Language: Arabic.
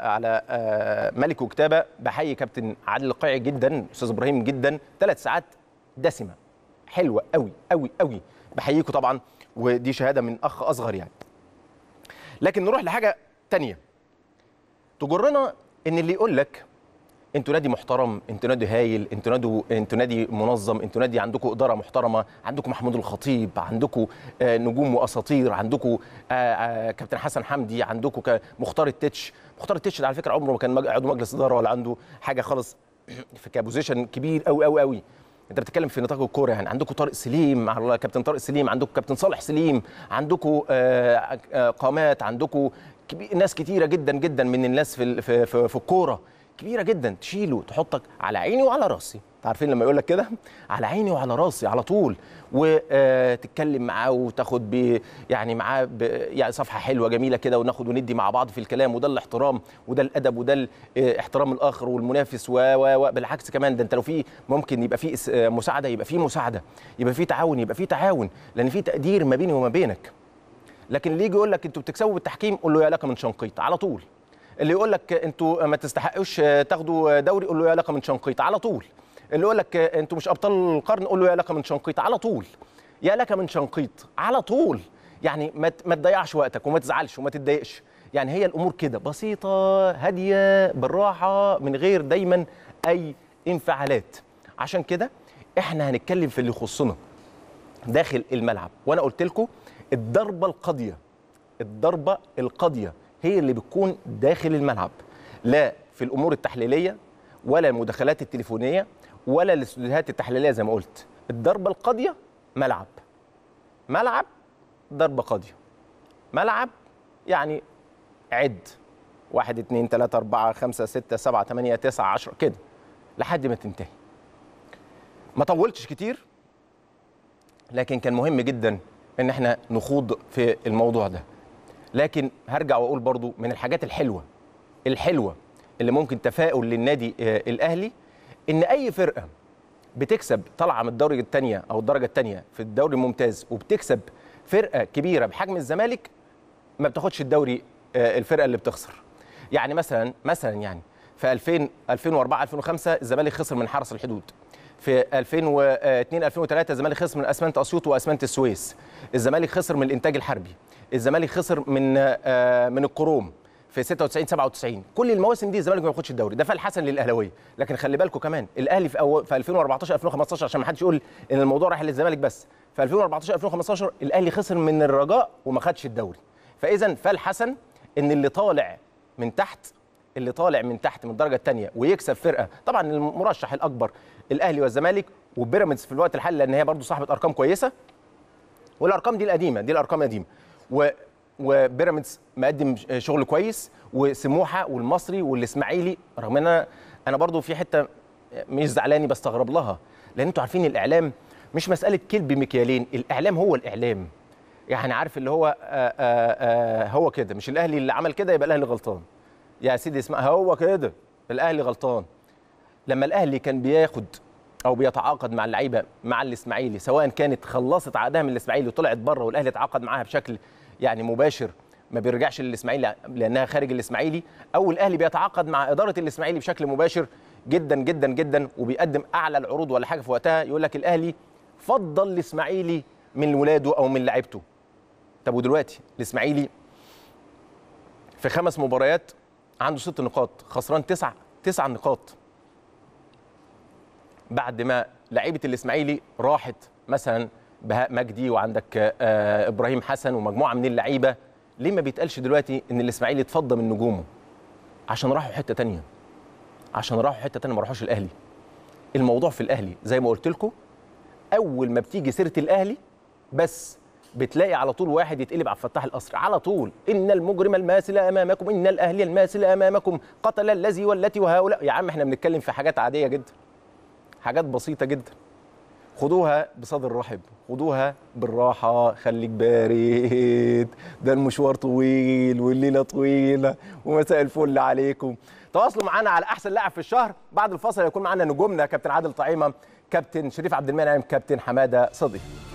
على آه، ملك وكتابه بحيي كابتن عادل القيعي جدا استاذ ابراهيم جدا ثلاث ساعات دسمه حلوه قوي قوي قوي بحييكم طبعا ودي شهاده من اخ اصغر يعني لكن نروح لحاجه تانية تجرنا ان اللي يقول لك انتوا نادي محترم انتوا نادي هايل انتوا نادي انتوا نادي منظم انتوا نادي عندكم اداره محترمه عندكم محمود الخطيب عندكم آه، نجوم واساطير عندكم آه، آه، كابتن حسن حمدي عندكم مختار التتش مختار التتش ده على فكره عمره ما كان عضو مجلس اداره ولا عنده حاجه خالص في كبوزيشن كبير قوي قوي قوي انت بتتكلم في نطاق الكوره يعني عندكم طارق سليم كابتن طارق سليم عندكم كابتن صالح سليم عندكم قامات عندكم ناس كتيره جدا جدا من الناس في في في الكوره كبيره جدا تشيله تحطك على عيني وعلى راسي عارفين لما يقول لك كده على عيني وعلى راسي على طول وتتكلم آه، معاه وتاخد ب يعني معاه يعني صفحه حلوه جميله كده وناخد وندي مع بعض في الكلام وده الاحترام وده الادب وده آه، احترام الاخر والمنافس و و بالعكس كمان ده انت لو في ممكن يبقى في آه، مساعده يبقى في مساعده يبقى في تعاون يبقى في تعاون لان في تقدير ما بيني وما بينك لكن اللي يجي يقول لك انتوا بتكسبوا بالتحكيم قول له يا لك من شنقيط على طول اللي يقول لك انتوا ما تستحقوش تاخدوا دوري قول له يا لك من شنقيط على طول اللي يقول لك انتوا مش ابطال القرن قول له يا لك من شنقيط على طول يا لك من شنقيط على طول يعني ما ما تضيعش وقتك وما تزعلش وما تتضايقش يعني هي الامور كده بسيطه هاديه بالراحه من غير دايما اي انفعالات عشان كده احنا هنتكلم في اللي يخصنا داخل الملعب وانا قلت لكم الضربه القاضيه الضربه القاضيه هي اللي بتكون داخل الملعب لا في الامور التحليليه ولا المداخلات التليفونيه ولا الاستوديوهات التحليليه زي ما قلت الضربه القاضيه ملعب ملعب ضربه قاضيه ملعب يعني عد واحد اثنين ثلاثة أربعة خمسة ستة سبعة ثمانية تسعة عشرة كده لحد ما تنتهي ما طولتش كتير لكن كان مهم جدا ان احنا نخوض في الموضوع ده لكن هرجع واقول برضو من الحاجات الحلوه الحلوه اللي ممكن تفاؤل للنادي آه، الاهلي ان اي فرقه بتكسب طالعه من الدوري الثانيه او الدرجه الثانيه في الدوري الممتاز وبتكسب فرقه كبيره بحجم الزمالك ما بتاخدش الدوري آه، الفرقه اللي بتخسر يعني مثلا مثلا يعني في 2000 2004 2005 الزمالك خسر من حرس الحدود في 2002 2003 الزمالك خسر من اسمنت اسيوط واسمنت السويس الزمالك خسر من الانتاج الحربي الزمالك خسر من آه، من القروم في 96 97 كل المواسم دي الزمالك ما بياخدش الدوري ده فال حسن للاهلاويه لكن خلي بالكم كمان الاهلي في, في 2014 2015 عشان ما حدش يقول ان الموضوع رايح للزمالك بس في 2014 2015 الاهلي خسر من الرجاء وما خدش الدوري فاذا فال حسن ان اللي طالع من تحت اللي طالع من تحت من الدرجه الثانيه ويكسب فرقه طبعا المرشح الاكبر الاهلي والزمالك وبيراميدز في الوقت الحالي لان هي برضه صاحبه ارقام كويسه والارقام دي القديمه دي الارقام القديمه و وبيراميدز مقدم شغل كويس وسموحه والمصري والاسماعيلي رغم ان انا انا برضه في حته مش زعلاني بستغرب لها لان انتوا عارفين الاعلام مش مساله كلب مكيالين الاعلام هو الاعلام يعني عارف اللي هو آآ آآ هو كده مش الاهلي اللي عمل كده يبقى الاهلي غلطان يا سيدي اسمع هو كده الاهلي غلطان لما الاهلي كان بياخد او بيتعاقد مع اللعيبه مع الاسماعيلي سواء كانت خلصت عقدها من الاسماعيلي وطلعت بره والاهلي اتعاقد معاها بشكل يعني مباشر ما بيرجعش للاسماعيلي لانها خارج الاسماعيلي او الاهلي بيتعاقد مع اداره الاسماعيلي بشكل مباشر جدا جدا جدا وبيقدم اعلى العروض ولا حاجه في وقتها يقول لك الاهلي فضل الاسماعيلي من ولاده او من لعيبته طب ودلوقتي الاسماعيلي في خمس مباريات عنده ست نقاط خسران تسع تسع نقاط بعد ما لعيبه الاسماعيلي راحت مثلا بهاء مجدي وعندك آه، آه، ابراهيم حسن ومجموعه من اللعيبه ليه ما بيتقالش دلوقتي ان الاسماعيلي اتفضى من نجومه عشان راحوا حته تانية عشان راحوا حته تانية ما راحوش الاهلي الموضوع في الاهلي زي ما قلت لكم اول ما بتيجي سيره الاهلي بس بتلاقي على طول واحد يتقلب على فتاح القصر على طول ان المجرم الماسل امامكم ان الاهلي الماسل امامكم قتل الذي والتي وهؤلاء يا عم احنا بنتكلم في حاجات عاديه جدا حاجات بسيطه جدا خدوها بصدر رحب خدوها بالراحة خليك بارد ده المشوار طويل والليلة طويلة ومساء الفل عليكم تواصلوا معانا على أحسن لاعب في الشهر بعد الفصل هيكون معانا نجومنا كابتن عادل طعيمة كابتن شريف عبد المنعم كابتن حمادة صديق